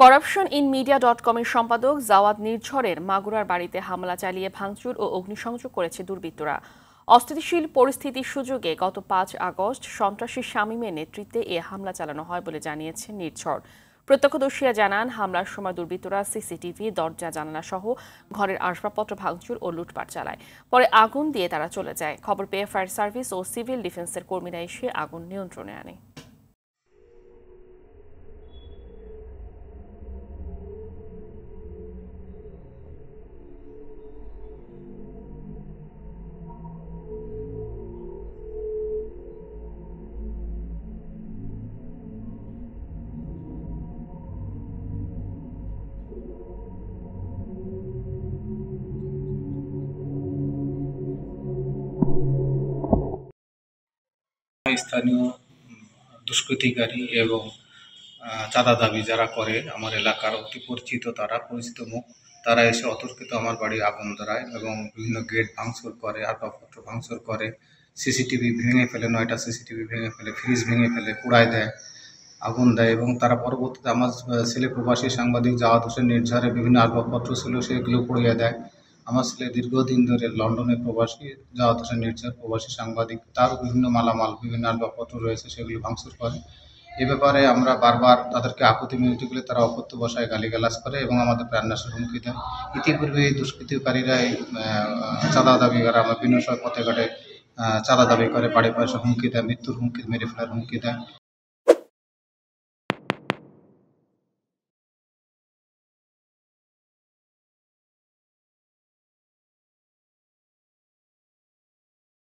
corruption in media dot কমের সম্পাদক Javad নির্ঝরের মাগুরার বাড়িতে হামলা চালিয়ে ভাঙচুর ও অগ্নিসংযোগ করেছে দুর্বৃত্তরা অস্থিতিশীল পরিস্থিতির সুযোগে গত পাঁচ আগস্ট সন্ত্রাসী শামীমের নেতৃত্বে এ হামলা চালানো হয় বলে জানিয়েছে নির্ঝর প্রত্যক্ষদর্শীরা জানান হামলার সময় দুর্বৃত্তরা সিসিটিভি দরজা জানালা সহ ঘরের আসবাবপত্র ভাঙচুর ও লুটপাট চালায় পরে আগুন দিয়ে তারা চলে যায় খবর পেয়ে ফায়ার সার্ভিস ও সিভিল ডিফেন্সের কর্মীরা এসে আগুন নিয়ন্ত্রণে আনে স্থানীয় দুষ্কৃতিকারী এবং চাঁদা দাবি যারা করে আমার এলাকার অতি পরিচিত তারা পরিচিত মুখ তারা এসে অতর্কিত আমার বাড়ির আগুন ধরায় এবং বিভিন্ন গেট ভাঙচুর করে আসবাবপত্র ভাঙচুর করে সিসিটিভি ভেঙে ফেলে নয়টা সিসিটিভি ভেঙে ফেলে ফ্রিজ ভেঙে ফেলে পোড়ায় দেয় আগুন দেয় এবং তারা পরবর্তীতে আমার ছেলে প্রবাসী সাংবাদিক যাওয়া হোসেন নির্ঝরে বিভিন্ন আসবাবপত্র ছিল সেগুলো পুড়িয়ে দেয় আমার ছেলে দীর্ঘদিন ধরে লন্ডনে প্রবাসী যাওয়া হোসেন প্রবাসী সাংবাদিক তার বিভিন্ন মালামাল বিভিন্ন আসবাবপত্র রয়েছে সেগুলি ভাঙচুর করে এ ব্যাপারে আমরা বারবার তাদেরকে আপত্তি মিনতি করলে তারা অপত্য বসায় গালিগালাজ করে এবং আমাদের প্রাণনাশের হুমকি দেয় ইতিপূর্বে এই দুষ্কৃতিকারীরা চাঁদা দাবি করে আমরা বিভিন্ন সময় পথে ঘাটে চাঁদা দাবি করে বাড়ি পয়সা হুমকি দেয় মৃত্যুর হুমকি মেরে ফেলার হুমকি দেয়